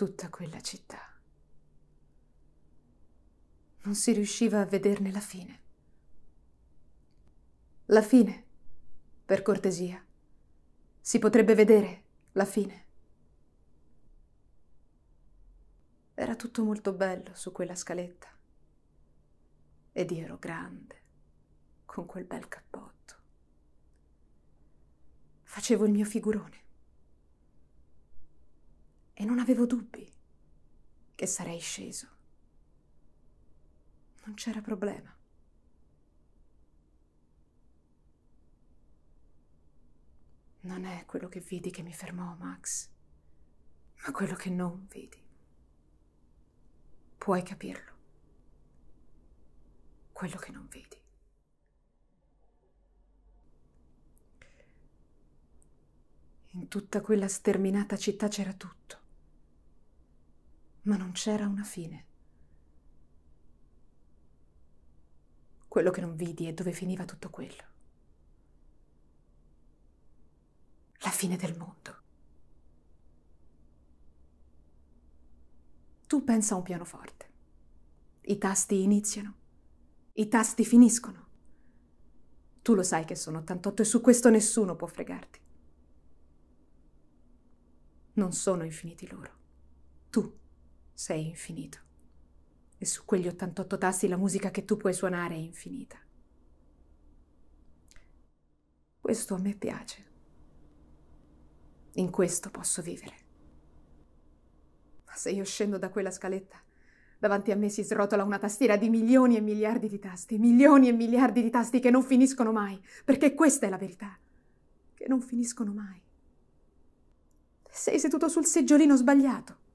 tutta quella città. Non si riusciva a vederne la fine. La fine, per cortesia. Si potrebbe vedere la fine. Era tutto molto bello su quella scaletta. Ed io ero grande, con quel bel cappotto. Facevo il mio figurone e non avevo dubbi che sarei sceso. Non c'era problema. Non è quello che vidi che mi fermò, Max, ma quello che non vedi. Puoi capirlo. Quello che non vedi. In tutta quella sterminata città c'era tutto ma non c'era una fine. Quello che non vidi è dove finiva tutto quello. La fine del mondo. Tu pensa a un pianoforte. I tasti iniziano, i tasti finiscono. Tu lo sai che sono 88 e su questo nessuno può fregarti. Non sono infiniti loro. Tu sei infinito. E su quegli 88 tasti la musica che tu puoi suonare è infinita. Questo a me piace. In questo posso vivere. Ma se io scendo da quella scaletta, davanti a me si srotola una tastiera di milioni e miliardi di tasti, milioni e miliardi di tasti che non finiscono mai, perché questa è la verità, che non finiscono mai. Sei seduto sul seggiolino sbagliato.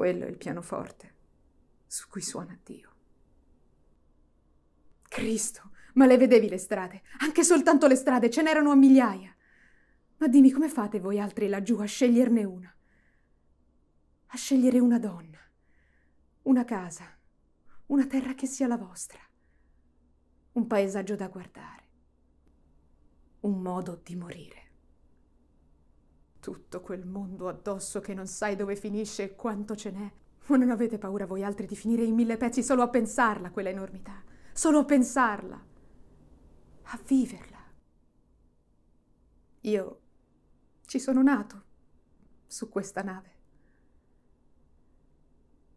Quello è il pianoforte su cui suona Dio. Cristo, ma le vedevi le strade? Anche soltanto le strade, ce n'erano a migliaia. Ma dimmi, come fate voi altri laggiù a sceglierne una? A scegliere una donna, una casa, una terra che sia la vostra, un paesaggio da guardare, un modo di morire tutto quel mondo addosso che non sai dove finisce e quanto ce n'è. Ma non avete paura voi altri di finire in mille pezzi solo a pensarla, quella enormità, solo a pensarla, a viverla. Io ci sono nato su questa nave.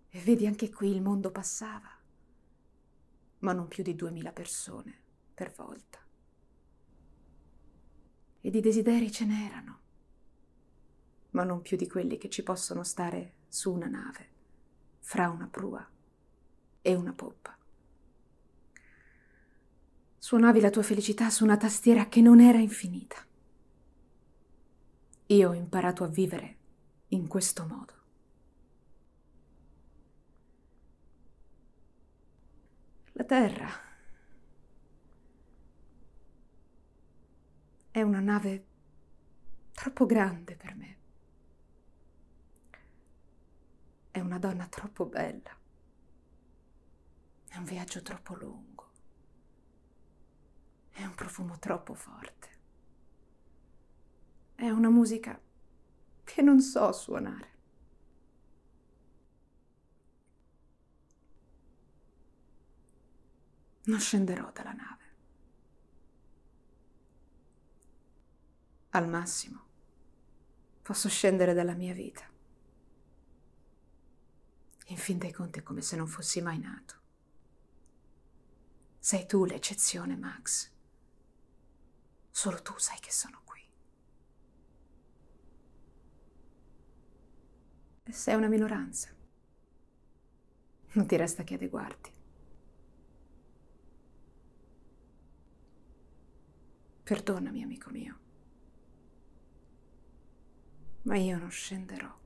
E vedi anche qui il mondo passava, ma non più di duemila persone per volta. E di desideri ce n'erano ma non più di quelli che ci possono stare su una nave, fra una prua e una poppa. Suonavi la tua felicità su una tastiera che non era infinita. Io ho imparato a vivere in questo modo. La Terra è una nave troppo grande per me. una donna troppo bella. È un viaggio troppo lungo. È un profumo troppo forte. È una musica che non so suonare. Non scenderò dalla nave. Al massimo posso scendere dalla mia vita. In fin dei conti è come se non fossi mai nato. Sei tu l'eccezione, Max. Solo tu sai che sono qui. E Sei una minoranza. Non ti resta che adeguarti. Perdonami, amico mio. Ma io non scenderò.